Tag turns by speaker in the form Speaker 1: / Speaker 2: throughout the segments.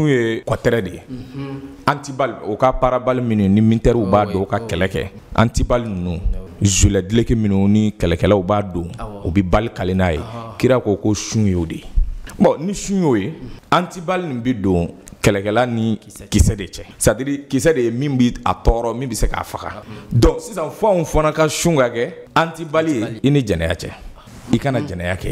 Speaker 1: tun ye kɔtɛrɛ de ye antibal o ka parabal minnu ni militɛriw b'a oh, don u ka oh, kɛlɛ kɛ antibal ninnu oh, zulɛdileki minnu ni kɛlɛkɛlaw b'a don u bɛ bali kale n'a ye kira ko ko sun y'o de ye bɔn ni sun y'o ye antibal nin bɛ don kɛlɛkɛla ni kisɛ de cɛ sadiri kisɛ de ye min bɛ a tɔɔrɔ min bɛ se k'a faga donc sisan fɔ anw fana ka sun ka kɛ antibali ye i ni jɛnɛya cɛ i kana jɛnɛya kɛ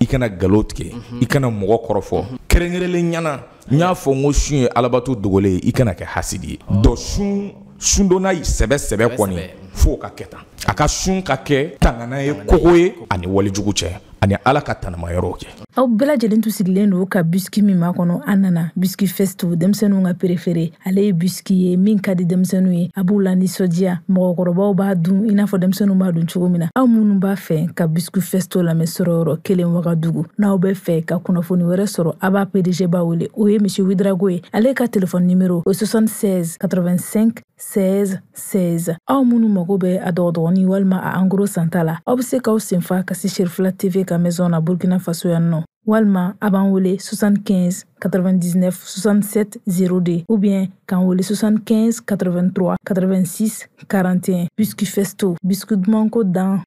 Speaker 1: i kana nkalon tigɛ i kana mɔgɔ kɔrɔfɔ kɛrɛnkɛrɛnlen ɲana n y'a fɔ n ko sun ye alabato dogolen i kana kɛ hasidi ye dɔ sun sundonna sɛbɛ sɛbɛ kɔni fo ka kɛ tan a ka sun ka kɛ tangana ye kogo ye ani walijugu cɛ ani ala ka tanama yɔrɔw kɛ
Speaker 2: aw bɛɛ lajɛlen tun sigilen don ka biski min ma kɔnɔ an nana biski fest denmisɛninw ka perefere ale ye biski ye min ka di denmisɛninw ye a b'u la ninsɔdiya mɔgɔkɔrɔbaw b'a dun i n'a fɔ denmisɛninw b'a dun cogo min na aw minnu b'a fɛ ka biski festo lamɛn sɔrɔyɔrɔ kelen wagadugu n'aw bɛ fɛ ka kunnafoni wɛrɛ sɔrɔ a b'a pdg b'a wele o ye misi widrago ye ale ka telefɔni nimero o 76 85 16 16 aw minnu mago bɛ a dɔgɔdɔgɔni angoro k'aw ka tv ka maison na burkina faso yan nɔ walima 75 99 67 02 ou bien k'an 75 83 86 41 biscuit festo biscuit de dan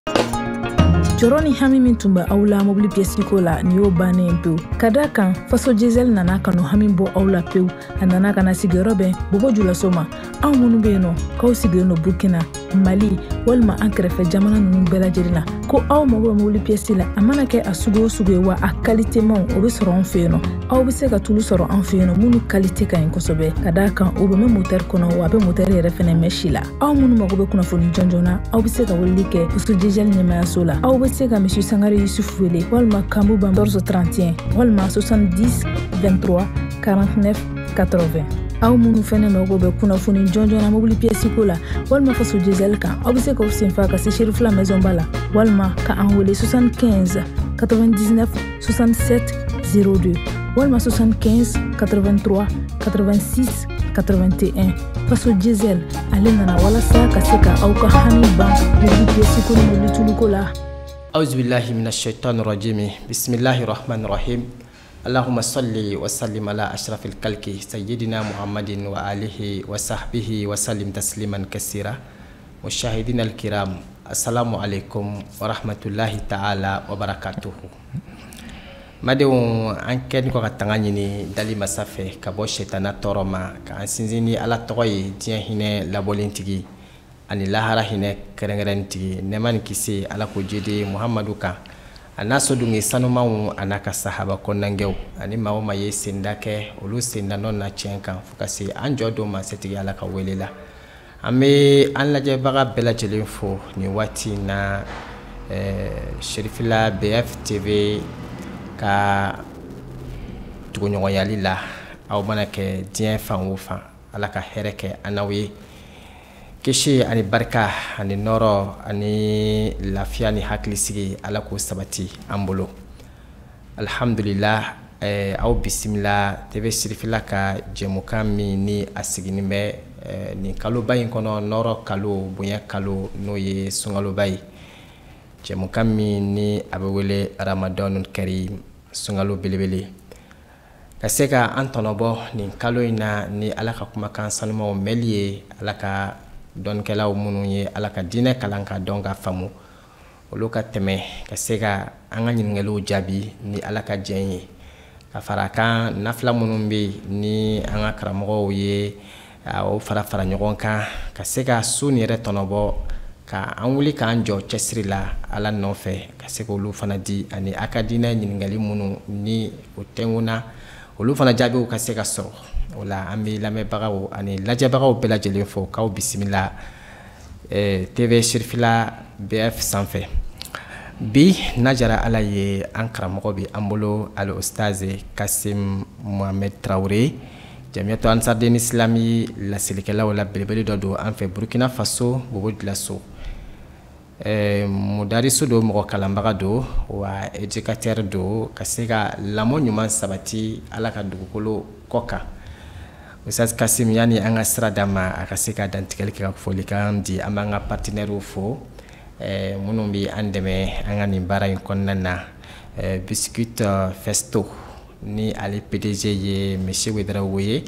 Speaker 2: jɔrɔ ni hami min tun be aw la mobilipiyɛsiko la nin y'o bannen pewu ka da kan faso jezɛl nana ka n'o hami bɔ aw la pewu a nana ka na sigiyɔrɔ bɛn bobo julaso ma anw minnu be yen nɔ k'aw sigilen no burkina mali walima an kɛrɛfɛ jamana nunu bɛɛ lajɛlen na ko aw mago be mobilipiyɛsi la a mana kɛ a sugu o sugu ye wa a kalitemanw o be sɔrɔ an fɛ yen nɔ aw be se ka tulu sɔrɔ an fɛ yen nɔ minnu kalite ka ɲi kosɔbɛ ka daa kan o be mɛn motɛri kɔnɔ wa a be motɛri yɛrɛ fɛnɛ mɛn si la aw minnu mago be kunnafoni jɔnjɔn aw be se ka weleli kɛ faso ɲɛmayaso la aw be bɛ se ka misi sangare yusufu wele walima kanbu ban 31 walima 70 23 49 80 aw minnu fɛnɛ mago bɛ kunnafoni jɔnjɔn na mobili piyɛsiko la walima faso dizɛl kan aw be se k'aw senfa ka se serifila mɛzɔnba la walima ka an wele 75 99 67 02 walima 75 83 86 81 faso dizɛl ale nana walasa ka se ka aw ka hani ban mobili piyɛsiko ni mobili tuluko la
Speaker 3: أعوذ بالله من الشيطان الرجيم بسم الله الرحمن الرحيم اللهم صل وسلم على أشرف الخلق سيدنا محمد وآله وصحبه وسلم تسليما كثيرا مشاهدينا الكرام السلام عليكم ورحمة الله تعالى وبركاته madenw an kɛni kɔ تغني tanga مسافة dali masa fɛ ka bɔ shetana tɔɔrɔ ma ani lahara hinɛ kɛrɛnkɛrɛnnin tigi kisi ala ko jide muhamadu kan a n'a so ana a n'a ka sahaba kɔnɔnagɛw ani maa o ye senda kɛ olu senda nɔ na tiɲɛ kan fo ka se an jɔ don ma setigi ala ka wele la an bɛ an lajɛbaga bɛɛ lajɛlen ni wati waati na sherifila bf tv ka tuguɲɔgɔnyali la aw mana kɛ diɲɛ fan o fan ala ka hɛrɛ kɛ an n'aw ye kisi ani barika ani nɔrɔ ani lafiya ni hakilisigi ala k'o sabati an bolo eh, aw bisimila tv sirifila ka jɛmukan min ni a siginin bɛ eh, nin kaloba ɲi kɔnɔ nɔrɔ kalo bonya kalo n'o ye sungaloba ye jɛmukan min ni a be wele ramadan kari sungalo belebele ka se ka an tɔnɔbɔ nin kalo na ni ala ka kumakan sanumaw mɛli ye ala ka dɔnnikɛlaw minnu ye ala ka diinɛ kalan ka dɔn ka faamu olu ka tɛmɛ ka se ka an ka ɲininkaliw jaabi ni ala ka jɛn ye ka fara kan nafila minnu bɛ yen ni an ka karamɔgɔw ye o fara fara ɲɔgɔn kan ka se ka so nin yɛrɛ tɔnɔbɔ ka an wuli k'an jɔ cɛsiri la ala nɔfɛ ka se k'olu fana di ani a ka diinɛ ɲininkali minnu ni o tɛnkunna olu fana jaabiw ka se ka sɔrɔ ola la an bɛ lamɛnbagaw ani lajɛbagaw bɛɛ lajɛlen fo k'aw bisimila eh, tv sirifila bf sanfɛ bi n'a ala ye an karamɔgɔ bi an bolo ali ostaze kasim mohamɛd tarawele jamiyatu ansaden islami lasilikɛlaw la belebele dɔ don an fɛ burkina faso bobo dilanso Eh, mudariso do mɔgɔ kalanbaga do wa educateur do ka se ka lamɔ ɲuman sabati ala ka dugukolo kɔ kan Ustaz Kasim yani an ka sira d'a ma a ka se ka dantigɛli kɛ ka folikan di an b'an ka partenaires fo eh, minnu bɛ an dɛmɛ an ka nin baara in kɔnɔna na eh, Biscuit eh, Festo ni ale PDG ye Monsieur Wedarawo ye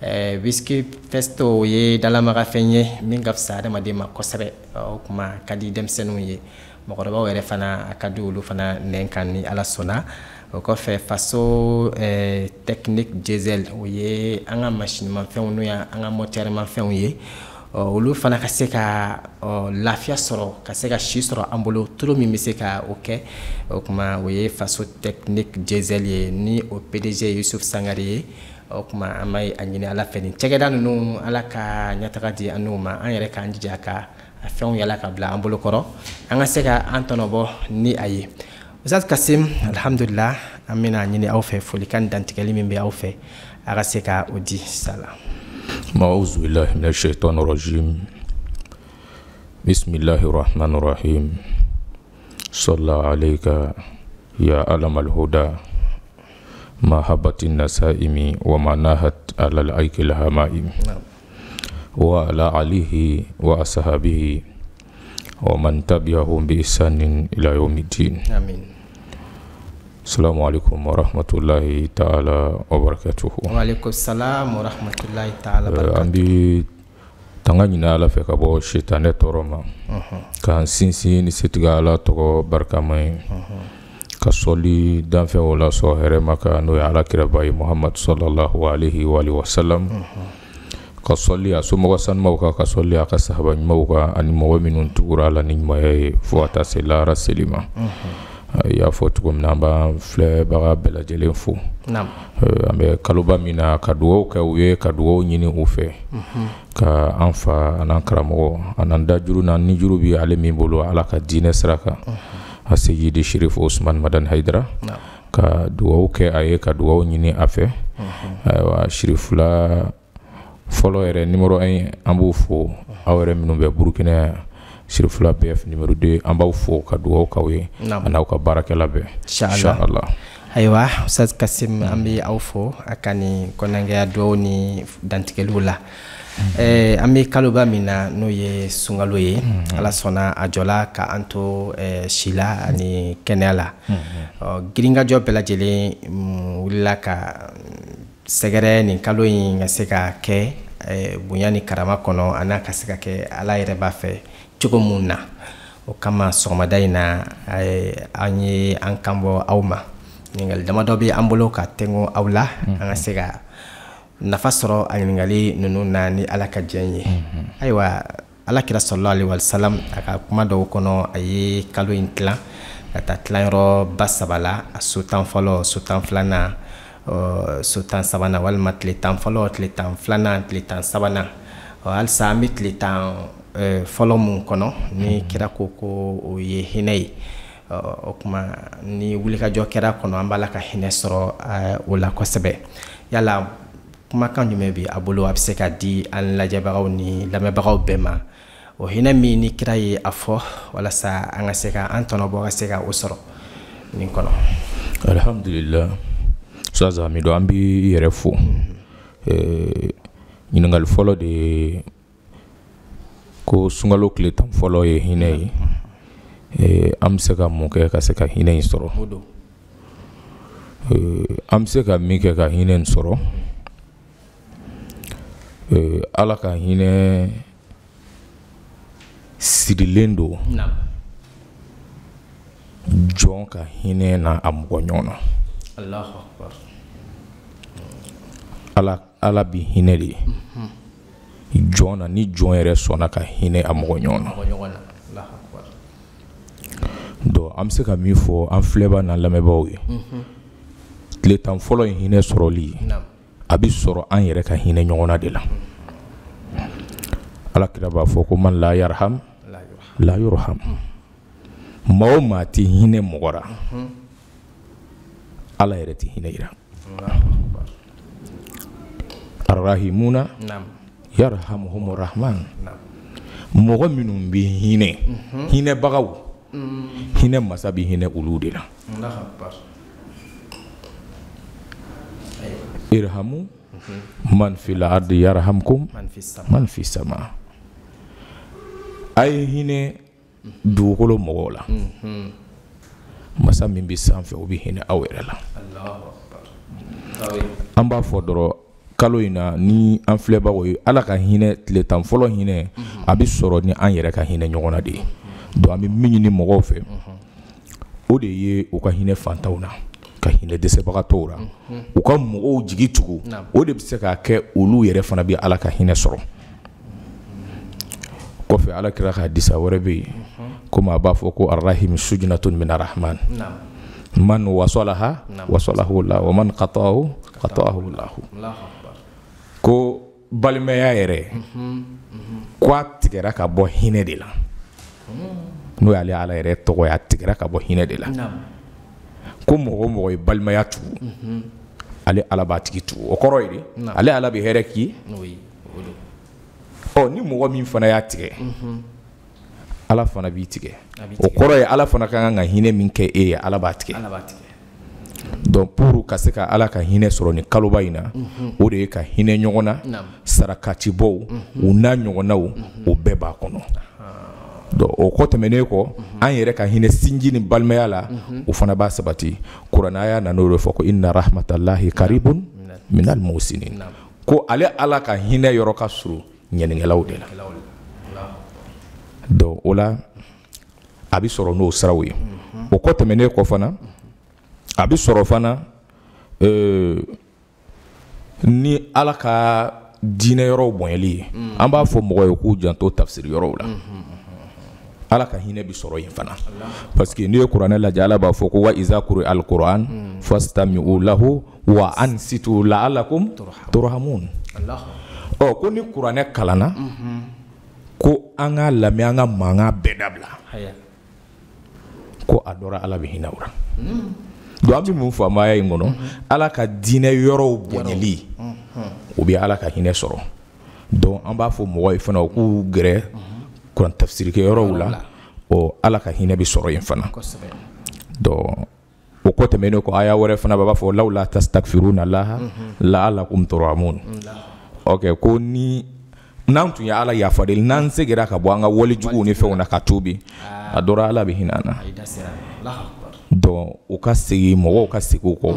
Speaker 3: eh, Biscuit Festo ye dalamagafɛn ye min ka fisa adamaden ma kosɛbɛ eh, o kuma ka di denmisɛnninw ye mɔgɔkɔrɔbaw yɛrɛ fana a ka di olu fana nɛn kan ni Ala sɔnna o kɔfɛ faso eh, technique diesel o ye an ka masinimafɛnw n'o y'an ka mɔtɛrimafɛnw ye olu fana ka se ka lafiya sɔrɔ ka se ka si sɔrɔ an bolo turu min bɛ se ka o kɛ o kuma o ye faso technique diesel ye ni o pdg yusuf sangare ye o kuma an b'a a ɲini ala fɛ nin cɛkɛda ninnu ala ka ɲɛtaga di an n'u ma an yɛrɛ k'an jija ka a fɛnw yala ka bila an bolo kɔrɔ an ka se ka an tɔnɔbɔ ni a ye Ustaz Kasim, alhamdulillah, an bena ɲini aw fɛ folikan dantigɛli min bɛ aw fɛ a ka se ka o di sala.
Speaker 1: Ma'uzubillahi minash shaitani rajim. Bisimilahi rahmani rahim. ya alamal huda. Ma habati nasa'imi wa ma nahat alal aiki lahama'i. Wa ala alihi wa ashabihi. ومن تبعهم بإحسان إلى يوم الدين آمين السلام عليكم ورحمة الله تعالى وبركاته
Speaker 3: وعليكم السلام ورحمة الله تعالى وبركاته
Speaker 1: أمبي tanga ɲina ala fɛ ka bɔ sitanɛ tɔɔrɔ ma mhm. k'an sinsin ni setiga barka tɔgɔ barikama ye mhm. ka sɔli danfɛnw lasɔ hɛrɛma ka n'o ye alakiraba ye muhamadu salalahu alihi waali wasalam uh mhm. -huh ka sɔli a somɔgɔ sanumaw kan ka sɔli a ka sahaba ɲumanw ka ani mɔgɔ minnu tugura la ni ɲumanya ye fo ka taa se lahara seli ma y'a fɔ cogo min na an b'an filɛbaga bɛɛ fo an bɛ kaloba min na ka dugawu kɛ u ye ka dugawu ɲini u fɛ mhm. ka an fa an'an karamɔgɔ an'an da juru n'an ni juru bi ale min bolo ala ka diinɛ sira kan mhm. a seyidi shirif osman madan haidara ka dugawu kɛ a ye ka dugawu ɲini a fɛ mhm. ayiwa shirifula fɔlɔ yɛrɛ numéro 1 an b'o fɔ aw yɛrɛ minnu bɛ Burukina yan sirifila BF numéro 2 an b'aw fɔ ka dugawu k'aw ye ani ka baarakɛla bɛɛ inshallah
Speaker 3: ayiwa Ustaz Kasim an be aw fɔ a ka nin kɔnɔnagɛya dugawu ni dantigɛliw la mhm. an be kaloba min na n'o ye sungalo ye mhm. ala sɔnna a jɔla ka an to sila ani kɛnɛya la mm -hmm. girinkajɔ bɛɛ lajɛlen wulila ka sɛgɛrɛ nin kalo in ka se ka kɛ bonya ni karama kɔnɔ an'a ka se ka kɛ ala yɛrɛ b'a fɛ cogo mun na o kama sɔgɔmada in na an ye an kanbɔ aw ma ɲiningali dɔ be an bolo ka tɛŋɔ aw la an ka se ka nafa sɔrɔ a ɲiningali ninnu na ni ala ka diɲɛ ye mm -hmm. ayiwa alakira sɔlɔ ali walisalam a ka kuma dɔw kɔnɔ a ye kalo in tilan ka taa tilanyɔrɔ ba saba la a so fɔlɔ so tan sabanan walima tile tan fɔlɔ tile tan filanan tile tan sabana halisa an bɛ tile tan fɔlɔ mun kɔnɔ ni kira ko ko o ye hinɛ ye o kuma ni wulikajɔ kɛra kɔnɔ an b'a la ka hinɛ sɔrɔ o la kosɛbɛ yala kumakan jumɛn bɛ a bolo a bɛ se ka di an lajɛbagaw ni lamɛnbagaw bɛɛ ma o hinɛ min ni kira ye a fɔ walasa an ka se ka an tɔnɔbɔ ka se ka o sɔrɔ nin
Speaker 1: kɔnɔ saza mido an bi yɛrɛ fo eh, ɲiningali fɔlɔ de ko sunkalo tile tan fɔlɔ ye hinɛ ye an bɛ se ka mu eh, kɛ ka se ka hinɛ sɔrɔ an bɛ se ka min kɛ ka hinɛ sɔrɔ ala ka hinɛ sirilen do jɔn ka hinɛ na a mɔgɔ ɲɔgɔn na
Speaker 3: Allahu Akbar.
Speaker 1: Ala ala bi hinɛ de ye. Jɔn na ni jɔn yɛrɛ sɔnna ka hinɛ a mɔgɔ ɲɔgɔn na. Mɔgɔ an bɛ se ka min fɔ an filɛbaa n'a lamɛnbaaw ye. Unhun. Mhm. Tile tan fɔlɔ in hinɛ sɔrɔli. A bɛ sɔrɔ an yɛrɛ ka hinɛ ɲɔgɔn de la. Mhm. Ala kira b'a fɔ ko man la yarham la yurham. Maa o maa tɛ hinɛ mɔgɔ la. Unhun. Mhm ala yɛrɛ tɛ hinɛ yira rahman mɔgɔ minnu bɛ hinɛ hinɛbagaw mhm. hinɛ mhm. masa bɛ hinɛ olu de la irhamu mhm. man fil ardi yarhamkum man fi sama a ye hinɛ dugukolo mɔgɔw la masa min bɛ sanfɛ o bɛ hinɛ aw yɛrɛ la an b'a fɔ dɔrɔ kalo in na ni an filɛbagaw ye ala ka hinɛ tile tan fɔlɔ hinɛ mhm. a bi sɔrɔ ni an yɛrɛ ka hinɛ ɲɔgɔn na de ye don an bi min ɲini mɔgɔw fɛ mhm. o de ye u ka hinɛ fantanw na ka hinɛ dɛsɛbagatɔw ra mhm. u ka mɔgɔw jigi tugu o de bɛ se k'a kɛ olu yɛrɛ fana bi ala ka hinɛ sɔrɔ kɔfɛ ala kɛra k'a disa wɛrɛ bɛ kuma b'a fɔ ko arrahim sujnatun min arrahman man wasalaha wasalahu la wa man qatahu qata'ahu lahu ko balimaya yɛrɛ mhm,
Speaker 3: mhm. ko a tigɛra
Speaker 1: ka bɔ hinɛ de la
Speaker 3: mhm.
Speaker 1: n'o y'ale ala yɛrɛ tɔgɔ ye a tigɛra ka bɔ hinɛ de la ko mɔgɔ o mɔgɔ ye balimaya tugu ale ala b'a tigi tugu o kɔrɔ ye de ale ala bɛ hɛrɛ k'i ye ɔ ni mɔgɔ min fana y'a tigɛ ala fana b'i tigɛ o kɔrɔ ye ala fana ka kan ka hinɛ min kɛ e ye ala b'a tigɛ dɔn puru ka se ka ala ka hinɛ sɔrɔ ni kaloba in na o de ye ka hinɛ ɲɔgɔn na sarakatibɔw u n'a ɲɔgɔnnaw o bɛɛ b'a kɔnɔ ah. dɔn o kɔ tɛmɛnen kɔ an yɛrɛ ka hinɛ sinji ni balimaya la o fana b'a sabati kuranaya nan'o de fɔ ko inna na karibun minalmusinin ko ale ala ka hinɛ yɔrɔ ka surun ɲɛnikɛlaw de la donc o la a bɛ sɔrɔ n'o siraw ye o kɔ tɛmɛnen kɔ fana a bɛ sɔrɔ fana euh, ni ala ka diinɛ yɔrɔw bonyali ye mm. an b'a fɔ mɔgɔ ye k'u janto tafsiri yɔrɔw la mm -hmm. ala ka hinɛ bi sɔrɔ yen fana parce que n'i ye kuranɛ lajɛ ala b'a fɔ ko wa iza kuri alquran mm. lahu wa ansitu la'alakum turhamun ɔ ko ni kuranɛ kalanna -hmm. ko an k'a lamɛn an ka mankan bɛɛ dabila ko a dɔra ala bɛ hinɛ o la don an bɛ mun faamaya in kɔnɔ ala ka diinɛ yɔrɔw bonyali o bɛ ala ka hinɛ sɔrɔ donc an b'a fɔ mɔgɔ ye fana u k'u gɛrɛ kuran tafsirikɛ yɔrɔw la ɔ ala ka hinɛ bɛ sɔrɔ yen fana donc o kɔ tɛmɛnen kɔ aya wɛrɛ fana b'a fɔ lawla tastakfiruna laha la la'alakum turamun mm-hmm. ok ko ni n'an tun ah. ah, ye ala yafareli n'an segira ka bɔ an ka walejuguw ni fɛnw na ka tubi a dɔra ala bɛ hinana an na dɔn u ka segin mɔgɔw ka segin u kɔ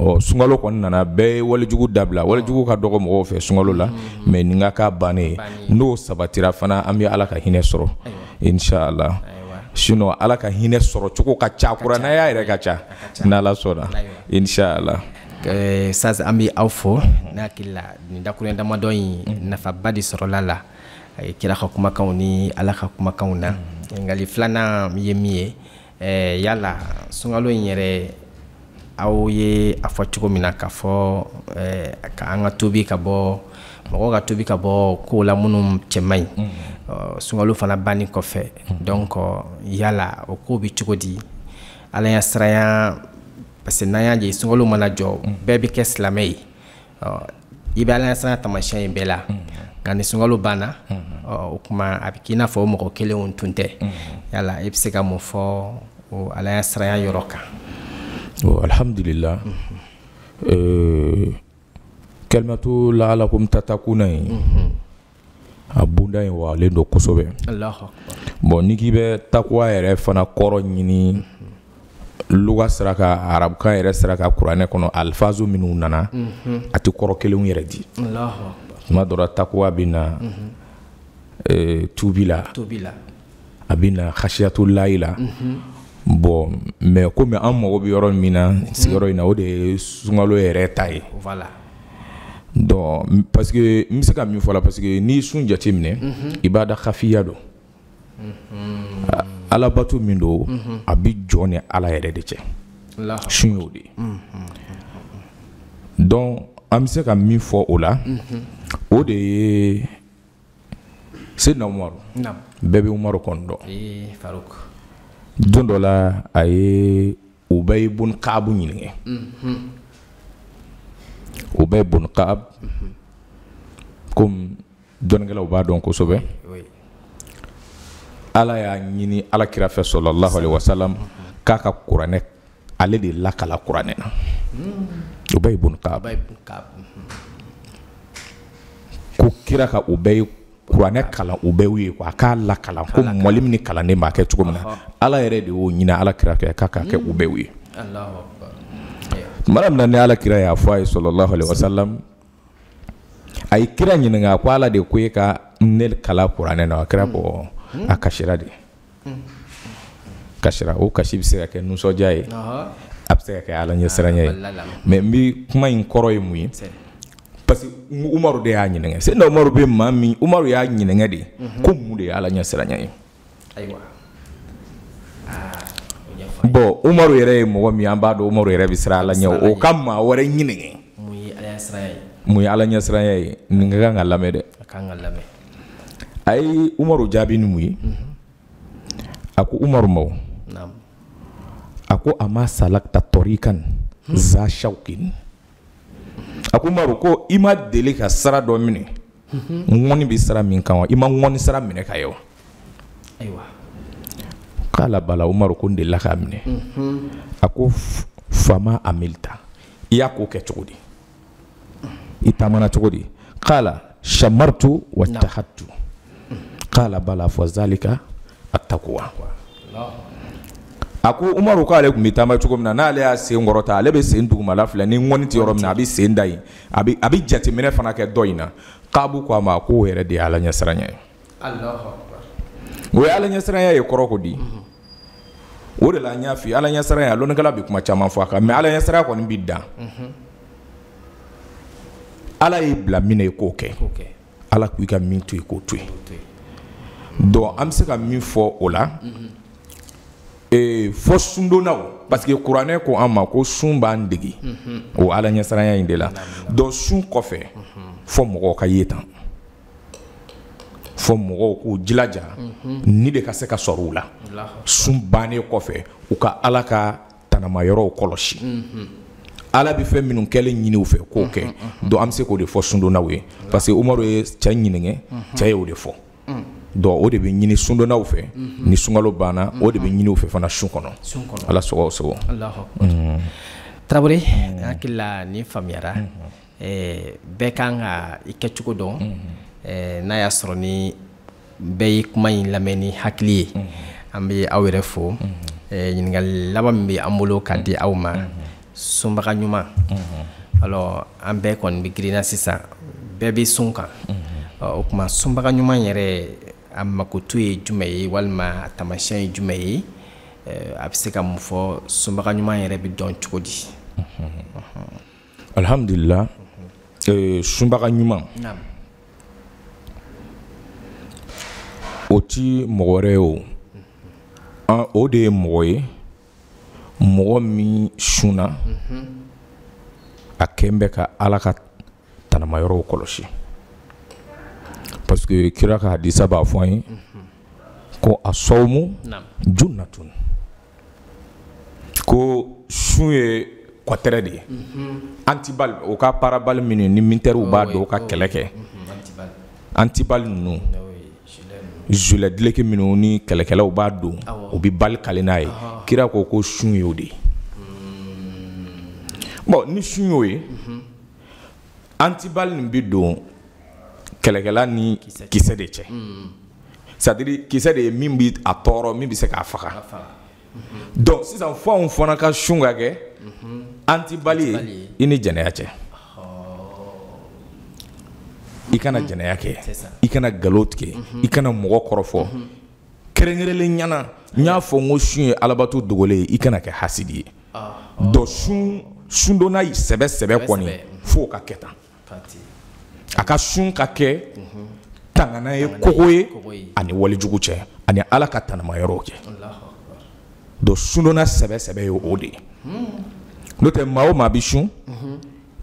Speaker 1: ɔ sunkalo kɔni nana bɛɛ ye walejugu dabila walejugu ka dɔgɔ mɔgɔw fɛ sungalo la mɛ mhm. nin ka k'a bannen ye n'o sabatira fana an bɛ ala ka hinɛ sɔrɔ inshallah sinɔ ala ka hinɛ sɔrɔ cogo ka ca y'a
Speaker 3: yɛrɛ ka ca n'ala sɔnna inshallah eh, sasa an be aw fɔ n'a hakilila la nin dakurun damadɔ in nafaba de sɔrɔla la kira ka kumakaw ni ala ka kumakaw na ngali filana ye min ye yala sungalo in yɛrɛ aw ye a fɔ cogo min na k'a fɔ ka an ka tobi ka bɔ mɔgɔ ka tobi ka bɔ kow la minnu cɛ ɲi fana banni kɔfɛ donk yala o ko be cogo di ala ya siranya parce que n'an y'a ye sunkalo mana jɔ bɛɛ bɛ kɛ silamɛ ye i bɛ alansana tamasiyɛn in bɛɛ la euh, mm. nka mm. euh, mm. mm-hmm. euh, mm-hmm. ah, ni sunkalo banna o kuma a bɛ k'i n'a fɔ mɔgɔ kelenw tun tɛ yala i bɛ se ka mun fɔ o alaya siranya yɔrɔ kan.
Speaker 1: alhamdulilah kalimatu lahala ko tata kunna
Speaker 3: in
Speaker 1: a bonda in walen don kosɛbɛ bɔn n'i k'i bɛ takuwa yɛrɛ fana kɔrɔ ɲini luga sira ka arabukan yɛrɛ sira ka kuranɛ kɔnɔ alifazo minnu nana mhm. a tɛ kɔrɔ kelenw yɛrɛ di tuma dɔ la takuwa bɛ na mhm. ee, tubi la a bɛ na hasiyatulayi la mhm. bɔn mɛ komi an mɔgɔ bɛ yɔrɔ min na sigiyɔrɔ in na o de ye yɛrɛ ta ye dɔn parce que n bɛ se ka min fɔla la parce que n'i sun jate minɛ i b'a da hafiya
Speaker 3: alabato min don mhm.
Speaker 1: a bi jɔ ni ala yɛrɛ de cɛ sun y'o de ye
Speaker 3: mhm, mhm,
Speaker 1: dɔn an bɛ se ka min fɔ o la o de ye seyidina umaru bɛɛ bɛ umaru kɔni dɔn don dɔ la a ye u bɛɛ ye bonni kaabu ɲininka o bɛɛ ye bonni kaabu komi dɔnnikɛlaw b'a dɔn kosɛbɛ ala y'a ɲini ala kira fɛ sallallahu alaihi wasallam k'a ka kuranɛ ale de lakala kuranɛ na ubayi bun kaab ko kira ka ubayi kuranɛ kalan u bɛɛ ye a k'a lakalan ko mɔli min ni kalanden b'a kɛ cogo min na ala yɛrɛ de y'o ɲini ala kira fɛ k'a k'a kɛ u bɛɛ ye tuma min na ni ala kira y'a fɔ a ye sɔlɔlahu alaihi wasallam a ye kira ɲininka ko ala de ko e ka ne kala kuranɛ na a kira mm. ko a ah, kasira de kasira o oh, kasi bɛ se ka kɛ nusɔndiya ye a bɛ se ka kɛ ala ɲɛsiranya ye mɛ n bɛ kuma in kɔrɔ ye mun ye parce que umaru de y'a ɲininka senda umaru bɛ maa min umaru y'a ɲininka de mhm. ko mun de ah, ye ala ɲɛsiranya ye bon umaru yɛrɛ ye mɔgɔ min an b'a dɔn umaru yɛrɛ bɛ siran ala ɲɛ o ka maa wɛrɛ ɲininka mun ye ala ɲɛsiranya ye nin ka kan ka lamɛn dɛ
Speaker 3: a kan ka lamɛn
Speaker 1: a ye umaru jaabi ni mun ye a ko umaru ma o a ko a ma salakta tɔrikan za shaukin a ko umaru ko i ma deli ka sara dɔ minɛ ŋɔni bi sara min kan wa i ma ŋɔni sara minɛ ka ye wa k'ala bala umaru ko n delila k'a minɛ a ko faama amilita i y'a ko kɛ cogo di i taamana cogo di k'ala shamartu wa tahatu qala bala fadhalika attaqwa a ko umaru ko ale tun bɛ taama cogo min na n'ale y'a sen kɔrɔta ale be sen dugumala filɛ ni ŋɔni ti yɔrɔ min na a bɛ sen da yen a bɛ jateminɛ fana kɛ dɔ in na kaabu ko a ma k'o yɛrɛ de ye ala ɲɛsiranya ye o ye ala ɲɛsiranya ye kɔrɔ ko di o de la n y'a f'i ala ɲɛsiranya lɔnnikɛla bɛ kuma caman fɔ a kan mɛ ala ɲɛsiranya kɔni bɛ dan mhm. ala y'i bila min na i k'o kɛ ala k'i ka min to yen k'o to yen. donc an bɛ se ka min fɔ o la mhm. fɔ sundonnaw parce que kuranɛ ko an ma ko sun b'an dege mhm. o ala ɲɛsaranya in de la donc sun kɔfɛ mhm. fɔ mɔgɔw ka ye tan fɔ mɔgɔw k'u jilaja ni de ka se ka sɔrɔ u la sun bannen kɔfɛ u ka ala ka tanamayɔrɔw kɔlɔsi ala bɛ fɛn minnu kɛlen ɲini u fɛ k'o kɛ donc an bɛ se k'o de fɔ sundonnaw ye parce que umaru ye cɛ ɲininkɛ cɛ ye o de fɔ Don o de bɛ ɲini sundonnaw fɛ mhm. ni sunka banna o de bɛ mhm. ɲini fɛ fana sun kɔnɔ ala sago sago
Speaker 3: mhm. tarawele hakilila ni faamuyayara bɛɛ kan ka i kɛcogo dɔn n'a y'a sɔrɔ ni bɛɛ ye kuma ɲi lamɛn ni hakili ye an bɛ aw yɛrɛ fo ɲininkakali laban min bɛ an bolo ka di aw ma sunbaga ɲuman an bɛɛ kɔni bɛ girinna sisan bɛɛ bɛ sun kan o tuma sunbaga ɲuman yɛrɛ Eh, eh, a makoto ye juma ye walima tamasiyɛn ye juma ye a be se ka mun fɔ sunbaga ɲuman yɛrɛ bɛ dɔn cogo di
Speaker 1: alihamdulila sunbaga ɲuman o ti mɔgɔ wɛrɛ o o de ye mɔgɔ ye mɔgɔ min sunna mhm. a kɛn bɛ ka ala ka tanamayɔrɔw kɔlɔsi parce que kira ka hadisa b'a fɔ an ye mhm. ko a sɔmu junnatun ko sun ye kɔtɛrɛ de ye mhm. antibal o ka parabali minnu ni mintɛriw b'a oh dɔn o ka oh kɛlɛ kɛ
Speaker 3: mhm,
Speaker 1: antibal ninnu zulɛdileki oh minnu ni kɛlɛkɛlaw b'a don ah u bɛ bali kale n'a ye ah ah. kira ko ko sun y'o de ye hmm. bɔn ni sun y'o ye antibal nin bɛ don kɛlɛkɛla ni kisɛ de cɛ mm-hmm. sadiri kisɛ de ye min bi a tɔɔrɔ min bi se k'a faga mm-hmm. donc sisan fo anw fana ka sun ka kɛ mm-hmm. antibali ye i ni jɛnɛya cɛ oh. i kana jɛnɛya kɛ i kana galo tigɛ i kana mɔgɔ kɔrɔfɔ kɛrɛnkɛrɛnlen ɲɛna n y'a fɔ n ko sun ye alabato dogolen ye i kana kɛ hasidi ye ah, dɔn oh. sun sundonna sɛbɛ sɛbɛ kɔni f'o ka kɛ tan a ka sun ka kɛ tangana ye kogo ye ani walijugu cɛ ani ala ka tanama kɛ cɛ don sundonna sɛbɛsɛbɛ ye o de ye n'o tɛ ma o sun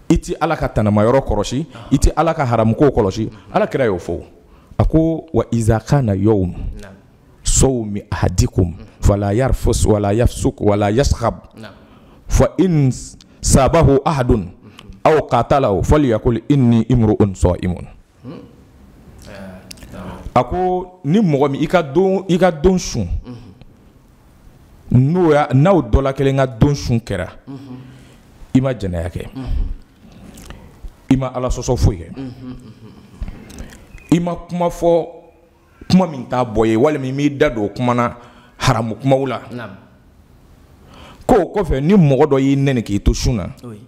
Speaker 1: i tɛ ala ka tanamayɔrɔ kɔlɔsi i tɛ ala ka haramukow kɔlɔsi hmm. ala kira y'o fɔ a ko wa iza kana yawm sawmi ahadikum hmm. fala yarfus wala yafsuk wala yashab fa in sabahu ahadun au qatalahu falyakul inni imru'un sa'imun a ko ni mɔgɔ min i ka don i ka don sun n'o ya n'aw dɔla kelen ka don sun kɛra i ma jɛnɛya kɛ i ma ala sɔsɔ foyi kɛ i ma kuma fɔ kuma min t'a bɔ ye walima i m'i da don o kuma na haramu kumaw la ko kɔfɛ ni mɔgɔ dɔ y'i nɛni k'i to sun na. Oui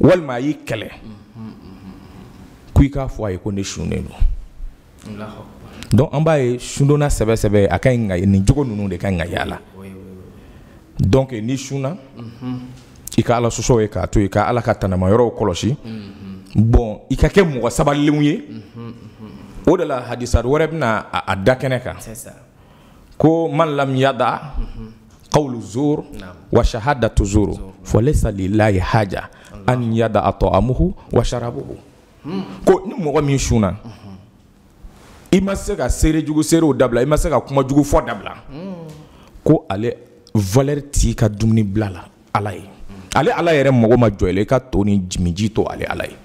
Speaker 1: walima a y'i kɛlɛ ko i k'a fɔ a ye ko ne sunnen don donc an b'a ye sundonna sɛbɛ sɛbɛ a ka ɲi ka nin cogo ninnu de ka ɲi ka y'a la donc n'i sunna i ka ala sɔsɔ ye k'a to yen ka ala ka tanamayɔrɔw kɔlɔsi bon i ka kɛ mɔgɔ sabalilenw ye o de la hadisa wɛrɛ bɛna a da kɛnɛ kan ko man lam yada qawlu zur wa shahadatu zur falaysa lillahi haja an yada at'amuhu wa sharabuhu ko ni mɔgɔ min sunna i ma se ka seere jugu seerew dabila i ma se ka kuma jugu fɔ dabila ko ale valeur t'i ka dumuni bila la ala ye ale ala yɛrɛ mago ma jɔ i i ka to ni jimiji to ale ala ye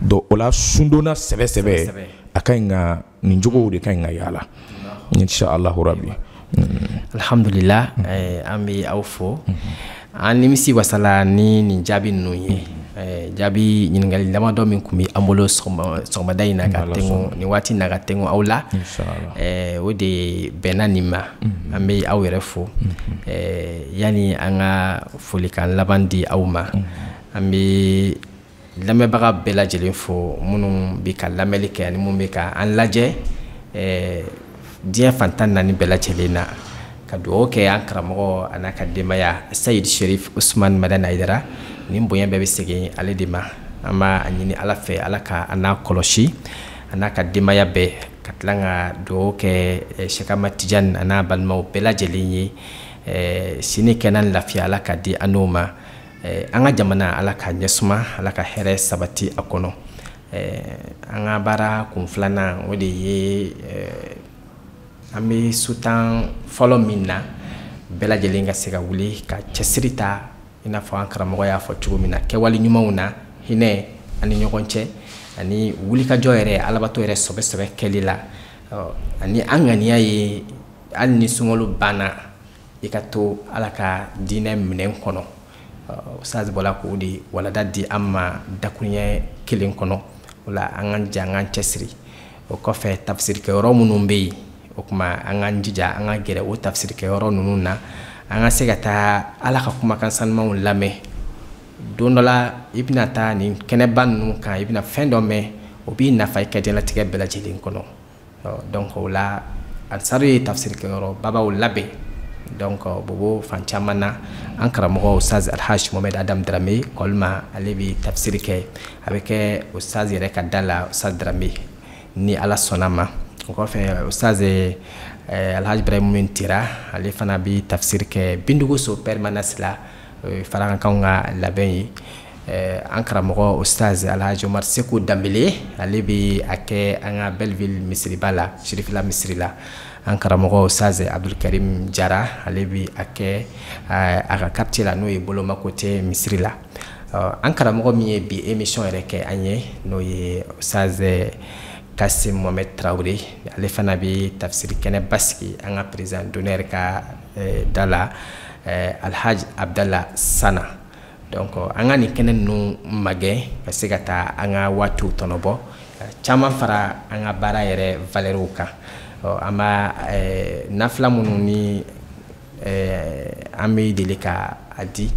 Speaker 1: donc o la sundonna sɛbɛsɛbɛ a ka ɲi ka nin cogow de ka ɲi ka y'a la insha allahu rabi
Speaker 3: alhamdulilah an eh, bɛ aw fo mhm an nimisi wasala ni nin jaabi eh, ninnu ye jaabi ɲiningali dama dɔ min kun be an bolo sɔgɔmada ɲi na ka tengu nin waati na ka tengu aw la o de bɛnna nin ma an be aw yɛrɛ fo yani an ka folikan laban di aw ma an be lamɛnbaga bɛɛ lajɛlen fo minnu be ka lamɛli kɛ ani mun be ka an lajɛ diɲɛ fantan nani bɛɛ lajɛlen na ka dugawu kɛ an karamɔgɔ a n'a ka denbaya sayid sherif usman madana aidara nin bonya bɛɛ bɛ segin ale de ma an b'a ɲini ala fɛ ala ka a n'a kɔlɔsi a n'a ka denbaya bɛɛ ka tila ka dugawu kɛ eh, shekama tijan a n'a balimaw bɛɛ lajɛlen eh, ye sini kɛnɛ lafiya ala ka di an n'o ma eh, an ka jamana ala ka ɲɛsuma ala ka hɛrɛ sabati a kɔnɔ an ka baara kun filanan o de ye an bɛ sotan fɔlɔ min na bɛɛ lajɛlen ka se ka wuli ka cɛsiri ta i n'a fɔ an karamɔgɔ y'a fɔ cogo min na kɛwale ɲumanw na hinɛ ani ɲɔgɔn cɛ ani wulikajɔ yɛrɛ alabato yɛrɛ sɛbɛsɛbɛ kɛli la ani an ŋaniya ye hali ni sunkalo banna i ka to ala ka diinɛ minɛn kɔnɔ saz bɔla k'o de walada di an ma dakuruɲɛ kelen kɔnɔ o la an ka jɛ an k'an cɛsiri o kɔfɛ tafsirikɛyɔrɔ minnu bɛ yen o kuma an k'an jija an ka gɛrɛ o tafsirikɛyɔrɔ ninnu na an ka se ka taa ala ka kumakan sanumanw lamɛn don dɔ la i bɛna taa nin kɛnɛba ninnu kan i bɛna fɛn dɔ mɛn o b'i nafa i ka diɲɛlatigɛ bɛɛ lajɛlen kɔnɔ dɔnku o la ansari ye tafsirikɛyɔrɔ babaw labɛn dɔnku bobo fan caman na an karamɔgɔ ustaz alhaji mohamed adam darame walima ale bɛ tafsiri kɛ a bɛ kɛ ustaz yɛrɛ ka da la ustaz darame ni ala sɔnna ma o kɔfɛ eh, osaze eh, ibrahim min tira ale fana bi tafsir kɛ bindugu so permanence la eh, farankanw ka labɛn ye eh, an karamɔgɔ osaze alhaji omar seko danbele ale bi a kɛ an ka belleville misiriba la sirifila misiri la an karamɔgɔ saze abdulkarim jara ale bi a kɛ eh, a ka quartier la n'o ye bolomakote misiri la eh, an karamɔgɔ min ye bi émission yɛrɛ kɛ an ye n'o ye saze kasim mohamed traure ale fana be tafsiri kɛnɛ basiki an ka président d'honneur ka eh, da la eh, alhaji abdala sana donc eh, an ka nin oh, kɛnɛ nunu magɛ ka se ka taa an ka waatiw tɔnɔbɔ ka fara an ka baara yɛrɛ valɛriw kan an b'a nafila minnu ni an bɛ deli ka a di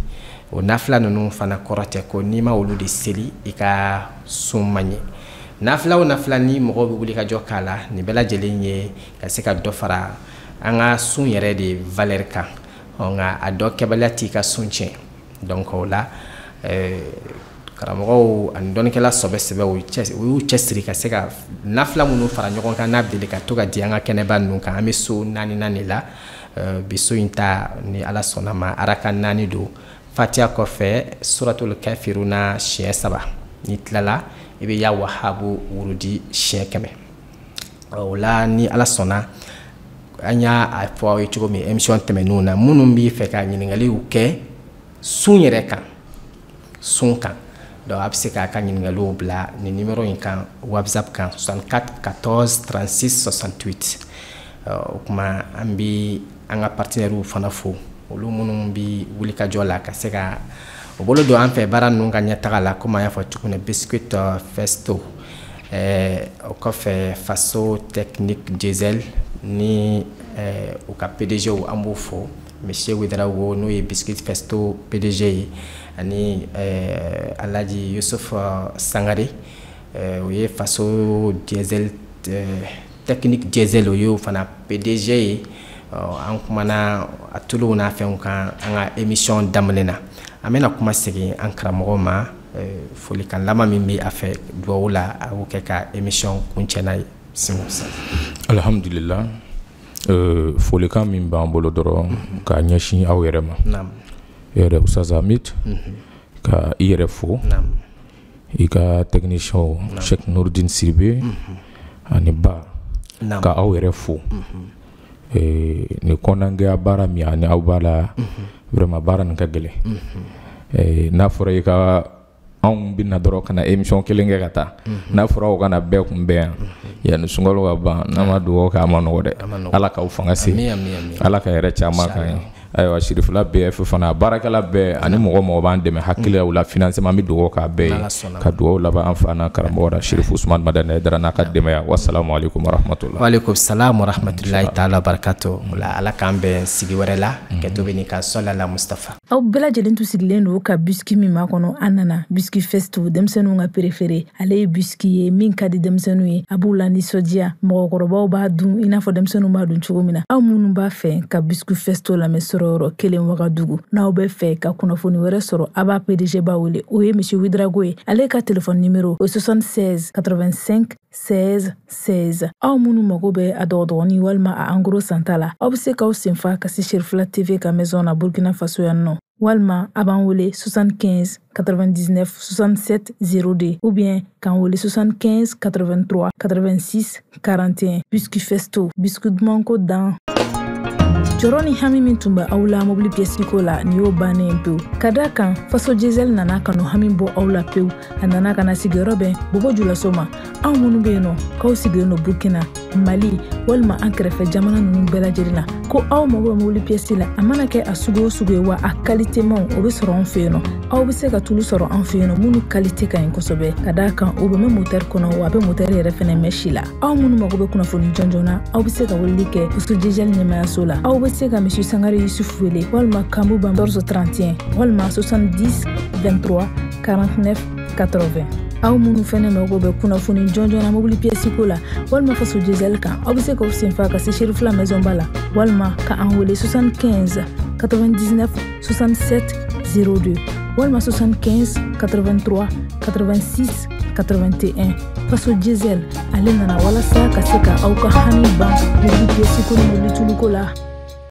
Speaker 3: o oh, nafila nunu fana kɔrɔtɛ ko n'i ma olu de seli i ka sun man ɲɛ nafila o nafila ni mɔgɔw bɛ wuli ka jɔ k'a la nin bɛɛ lajɛlen ye ka se ka dɔ fara an ka sun yɛrɛ de valɛri kan nka a dɔ kɛbaliya t'i ka sun tiɲɛ donc o la karamɔgɔw ani dɔnnikɛla sɛbɛsɛbɛ u y'u cɛsiri ka se ka nafila minnu fara ɲɔgɔn kan n'a bɛ deli ka to ka di an ka kɛnɛba ninnu kan an bɛ so naani naani la bi so in ta ni ala sɔnna ma araka naani don fatiya kɔfɛ suratul siɲɛ saba n'i tilala i be ya wahabu wurudi siɲɛ kɛmɛ o la ni ala sɔnna an y'a a fɔ aw ye cogo min émission tɛmɛnenw na minnu b'i fɛ ka ɲininkaliw kɛ sun yɛrɛ kan sun kan donc a be se k'a ka ɲininkaliw bila ni numéro in kan whatsapp kan 64 14 36 68 o kuma an be an ka partenɛriw fana fo olu minnu wulika jɔ la ka se ka o bolo don an fɛ baara ka ɲɛtaga la komi an y'a fɔ cogo biscuit euh, festo euh, o kɔfɛ faso technique diesel ni u euh, ka pdg an b'o fo monsieur Ouédraogo n'o ye biscuit festo pdg ye ani alaji yusuf sangare o ye faso diesel technique diesel o y'o fana pdg ye an kumana a tuluw n'a fɛnw kan an ka émission daminɛ na an bɛna kuma segin an karamɔgɔ ma eh, folikan laban min be a fɛ duwaw la a y'o kɛ ka émission kuncɛ ye
Speaker 1: euh, folikan min b'an bolo dɔrɔ mm k'a ɲɛsin aw yɛrɛ ma e yɛrɛ usaza amit mhm. ka i yɛrɛ fo i ka technicien chek nurdin siribe mhm. ani ba ka aw yɛrɛ fo mhm. eh, ni kɔnɔnagɛya baara min ani aw b'a la vraiment baara nin ka gɛlɛn n'a eh, fɔra i ka anw bɛna dɔrɔn kana émission kelen kɛ ka taa n'a fɔra o kana bɛɛ kun bɛn yan yanni sunkalo ka ban n'an ma dugawu kɛ a ma nɔgɔ dɛ ala k'aw fanga se ala ka yɛrɛ caman k'an ye ayiwa sirifila bɛɛ fɛ fana baarakɛla bɛɛ ani mɔgɔ mɔgɔ b'an dɛmɛ hakiliyaw la mm. financement an bɛ dugawu k'a bɛɛ ye ka dugawu laban an fa n'an karamɔgɔ la sirifu usumani madana dara n'a ka dɛmɛya wasalamu alaikum warahmatulahi
Speaker 3: waaleykum salam warahmatulahi taala barakatɔ la ala k'an bɛn sigi wɛrɛ la mm-hmm. kɛto bɛ nin ka sɔla la mustafa
Speaker 2: aw bɛɛ lajɛlen tun sigilen don ka biski min m'a kɔnɔ an nana bisiki festival denmisɛnninw ka perefere ale ye bisiki ye min ka di denmisɛnninw ye a b'u la nisɔndiya mɔgɔkɔrɔbaw b'a dun i n'a fɔ denmisɛnninw b'a dun cogo min na aw minnu b'a fɛ ka bisiki festival lamɛn sɔrɔ kelen wagadugu n'aw bɛ fɛ ka kunnafoni wɛrɛ sɔrɔ a b'a pdgba wele o ye misi widrago ye ale ka telefɔni nimero o 76 85 16 16 aw minnu mago bɛ a dɔgɔdɔgɔnin walima a angoro santa la aw be se ka se tv ka maison na burkina faso yan nɔ walima a b'an 75 99 67 d ou bien k'an wele 75 83 86 41 biscuit festo biscuit duman dan jɔrɔ ni hami min tun be aw la mobili piyɛsiko la nin y'o bannen pewu ka da kan faso jezɛl nana ka no hami bɔ aw la pewu a nana kana na sigiyɔrɔ bɛn bobo julaso ma anw minnu be yen nɔ k'aw sigilen no burkina mali walima an kɛrɛfɛ jamana nunu bɛɛ lajɛlen na ko aw mago bɛ mobili piyɛsi la a mana kɛ a sugu o sugu ye wa a kalitemanw o be sɔrɔ an fɛ yen nɔ aw be se ka tulu sɔrɔ an fɛ yen nɔ minnu kalite ka ɲi kosɛbɛ ka daa kan o bɛ mɛn motɛri kɔnɔ wa a bɛ motɛri yɛrɛ fɛnɛ mɛn si la aw minnu mago bɛ kunnafoni jɔnjɔn na aw be se ka weleli kɛ usudijɛli ɲɛmayaso la aw be se ka misi sangare yusufu wele walima kanbu ban 14 31 walima 70 23 49 80 aw minnu fɛnɛ mago bɛ kunnafoni jɔnjɔn na mobili piyɛsiko la walima faso dizɛl kan aw be se k'aw senfa ka se serifila maison ba la walima ka an wele 75 99 67 02 walima 75 83 86 81 faso dizɛl ale nana walasa ka se ka aw ka hami ban mobili piyɛsiko ni mobili tuluko la